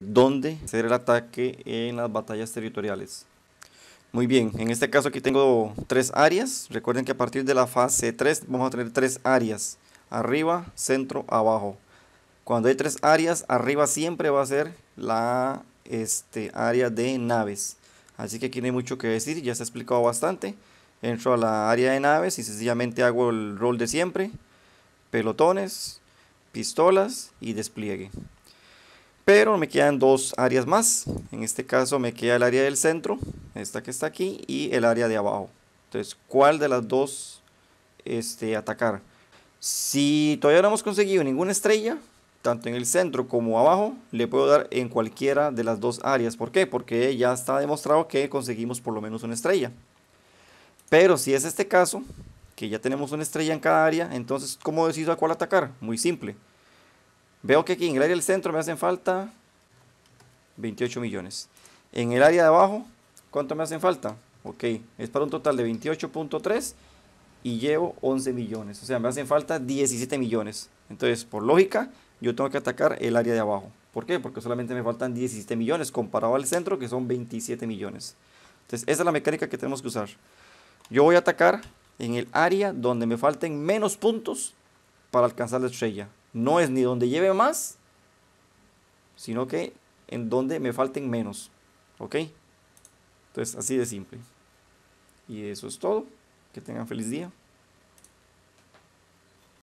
dónde hacer el ataque en las batallas territoriales. Muy bien, en este caso aquí tengo tres áreas. Recuerden que a partir de la fase 3 vamos a tener tres áreas. Arriba, centro, abajo. Cuando hay tres áreas, arriba siempre va a ser la este, área de naves. Así que aquí no hay mucho que decir, ya se ha explicado bastante. Entro a la área de naves y sencillamente hago el rol de siempre. Pelotones, pistolas y despliegue. Pero me quedan dos áreas más. En este caso me queda el área del centro, esta que está aquí, y el área de abajo. Entonces, ¿cuál de las dos este, atacar? Si todavía no hemos conseguido ninguna estrella, tanto en el centro como abajo, le puedo dar en cualquiera de las dos áreas. ¿Por qué? Porque ya está demostrado que conseguimos por lo menos una estrella. Pero si es este caso, que ya tenemos una estrella en cada área, entonces ¿cómo decido a cuál atacar? Muy simple. Veo que aquí en el área del centro me hacen falta 28 millones. En el área de abajo, ¿cuánto me hacen falta? Ok, es para un total de 28.3 y llevo 11 millones. O sea, me hacen falta 17 millones. Entonces, por lógica, yo tengo que atacar el área de abajo. ¿Por qué? Porque solamente me faltan 17 millones comparado al centro que son 27 millones. Entonces, esa es la mecánica que tenemos que usar. Yo voy a atacar en el área donde me falten menos puntos para alcanzar la estrella no es ni donde lleve más, sino que en donde me falten menos. ¿Ok? Entonces, así de simple. Y eso es todo. Que tengan feliz día.